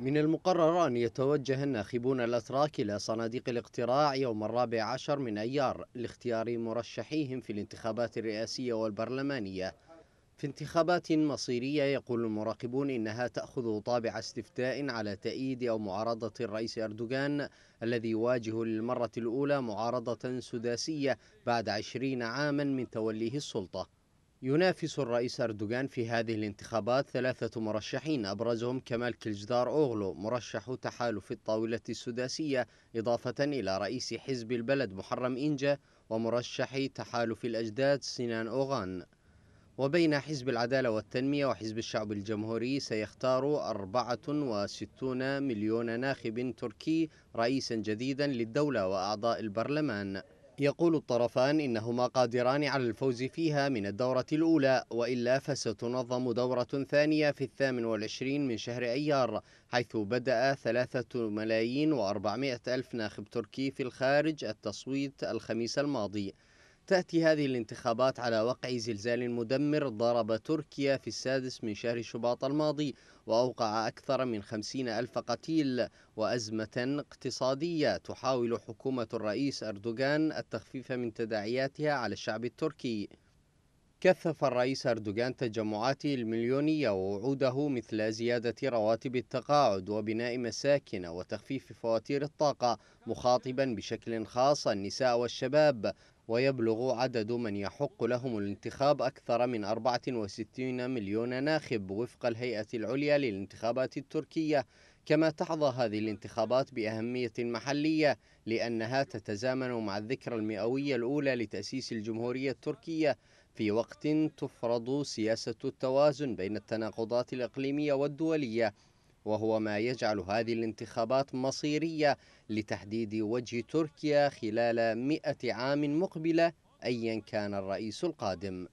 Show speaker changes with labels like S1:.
S1: من المقرر أن يتوجه الناخبون الأتراك إلى صناديق الاقتراع يوم الرابع عشر من أيار لاختيار مرشحيهم في الانتخابات الرئاسية والبرلمانية في انتخابات مصيرية يقول المراقبون إنها تأخذ طابع استفتاء على تأييد أو معارضة الرئيس أردوغان الذي يواجه للمرة الأولى معارضة سداسية بعد عشرين عاما من توليه السلطة ينافس الرئيس أردوغان في هذه الانتخابات ثلاثة مرشحين أبرزهم كمال كلجدار أوغلو مرشح تحالف الطاولة السداسية إضافة إلى رئيس حزب البلد محرم إنجا ومرشح تحالف الأجداد سنان أوغان وبين حزب العدالة والتنمية وحزب الشعب الجمهوري سيختار 64 مليون ناخب تركي رئيسا جديدا للدولة وأعضاء البرلمان يقول الطرفان إنهما قادران على الفوز فيها من الدورة الأولى وإلا فستنظم دورة ثانية في الثامن والعشرين من شهر أيار حيث بدأ ثلاثة ملايين وأربعمائة ألف ناخب تركي في الخارج التصويت الخميس الماضي تأتي هذه الانتخابات على وقع زلزال مدمر ضرب تركيا في السادس من شهر شباط الماضي وأوقع أكثر من خمسين ألف قتيل وأزمة اقتصادية تحاول حكومة الرئيس أردوغان التخفيف من تداعياتها على الشعب التركي كثف الرئيس أردوغان تجمعاته المليونية ووعوده مثل زيادة رواتب التقاعد وبناء مساكن وتخفيف فواتير الطاقة مخاطبا بشكل خاص النساء والشباب ويبلغ عدد من يحق لهم الانتخاب أكثر من 64 مليون ناخب وفق الهيئة العليا للانتخابات التركية كما تحظى هذه الانتخابات بأهمية محلية لأنها تتزامن مع الذكرى المئوية الأولى لتأسيس الجمهورية التركية في وقت تفرض سياسة التوازن بين التناقضات الإقليمية والدولية وهو ما يجعل هذه الانتخابات مصيرية لتحديد وجه تركيا خلال مئة عام مقبلة أيا كان الرئيس القادم